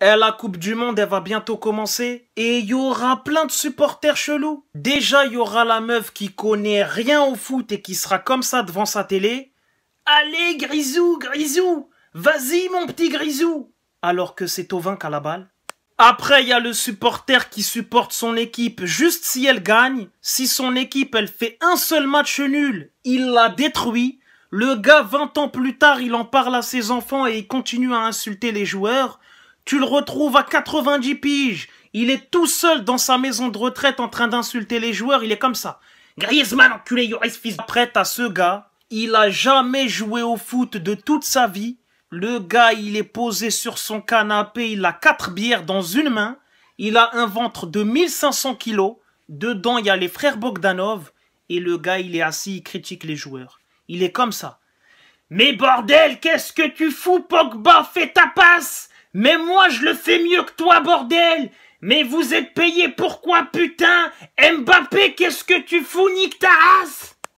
la Coupe du Monde, elle va bientôt commencer. Et il y aura plein de supporters chelous. Déjà, il y aura la meuf qui connaît rien au foot et qui sera comme ça devant sa télé. Allez, Grisou, Grisou Vas-y, mon petit Grisou Alors que c'est au Tovin qu'à la balle. Après, il y a le supporter qui supporte son équipe juste si elle gagne. Si son équipe, elle fait un seul match nul, il la détruit. Le gars, 20 ans plus tard, il en parle à ses enfants et il continue à insulter les joueurs. Tu le retrouves à 90 piges. Il est tout seul dans sa maison de retraite en train d'insulter les joueurs. Il est comme ça. Griezmann, enculé, fils. Prête à ce gars. Il a jamais joué au foot de toute sa vie. Le gars, il est posé sur son canapé. Il a quatre bières dans une main. Il a un ventre de 1500 kilos. Dedans, il y a les frères Bogdanov. Et le gars, il est assis, il critique les joueurs. Il est comme ça. Mais bordel, qu'est-ce que tu fous, Pogba Fais ta passe mais moi je le fais mieux que toi, bordel Mais vous êtes payé pourquoi, putain Mbappé, qu'est-ce que tu fous, nique ta race